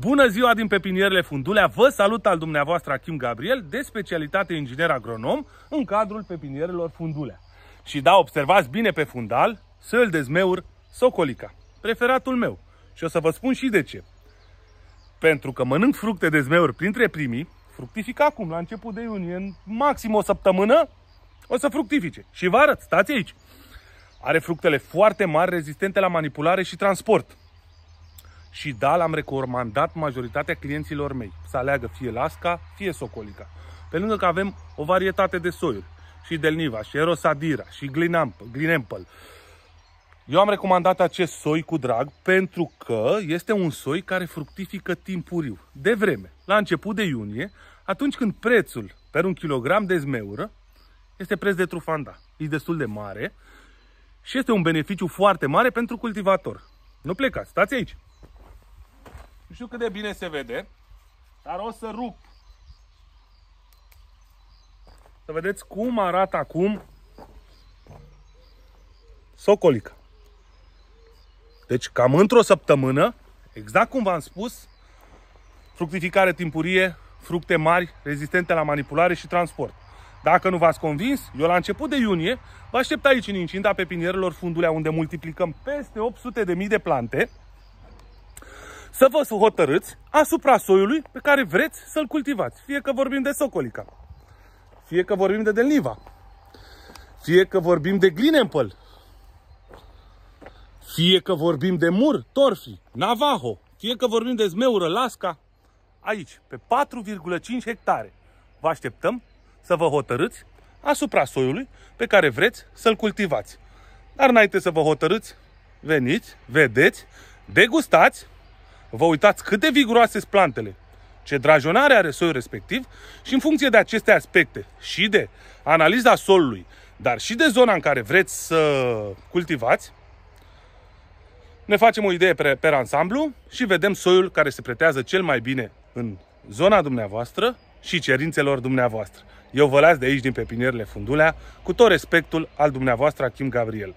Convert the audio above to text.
Bună ziua din pepinierele Fundulea, vă salut al dumneavoastră Achim Gabriel, de specialitate inginer agronom în cadrul pepinierelor Fundulea. Și da, observați bine pe fundal, săl de zmeur, socolica, preferatul meu. Și o să vă spun și de ce. Pentru că mănânc fructe de zmeuri printre primii, fructifică acum, la început de iunie, în maxim o săptămână, o să fructifice. Și vă arăt, stați aici. Are fructele foarte mari, rezistente la manipulare și transport. Și da, l-am recomandat majoritatea clienților mei să aleagă fie Lasca, fie Socolica. Pe lângă că avem o varietate de soiuri, și Delniva, și Erosadira, și Glinempel. Eu am recomandat acest soi cu drag pentru că este un soi care fructifică timpuriu, de vreme, la început de iunie, atunci când prețul pe un kilogram de zmeură este preț de trufanda. E destul de mare și este un beneficiu foarte mare pentru cultivator. Nu plecați, stați aici! știu cât de bine se vede, dar o să rup. Să vedeți cum arată acum socolica. Deci cam într-o săptămână, exact cum v-am spus, fructificare timpurie, fructe mari, rezistente la manipulare și transport. Dacă nu v-ați convins, eu la început de iunie vă aștept aici în incinta pepinierelor Fundulea, unde multiplicăm peste 800.000 de plante să vă hotărâți asupra soiului pe care vreți să-l cultivați. Fie că vorbim de socolica, fie că vorbim de delniva, fie că vorbim de glinempăl, fie că vorbim de mur, torfi, navajo, fie că vorbim de zmeură, lasca, aici, pe 4,5 hectare. Vă așteptăm să vă hotărâți asupra soiului pe care vreți să-l cultivați. Dar înainte să vă hotărâți, veniți, vedeți, degustați Vă uitați cât de viguroase sunt plantele, ce drajonare are soiul respectiv și în funcție de aceste aspecte și de analiza solului, dar și de zona în care vreți să cultivați, ne facem o idee pe, pe ansamblu și vedem soiul care se pretează cel mai bine în zona dumneavoastră și cerințelor dumneavoastră. Eu vă las de aici din pepinierele Fundulea, cu tot respectul al dumneavoastră Kim Gabriel.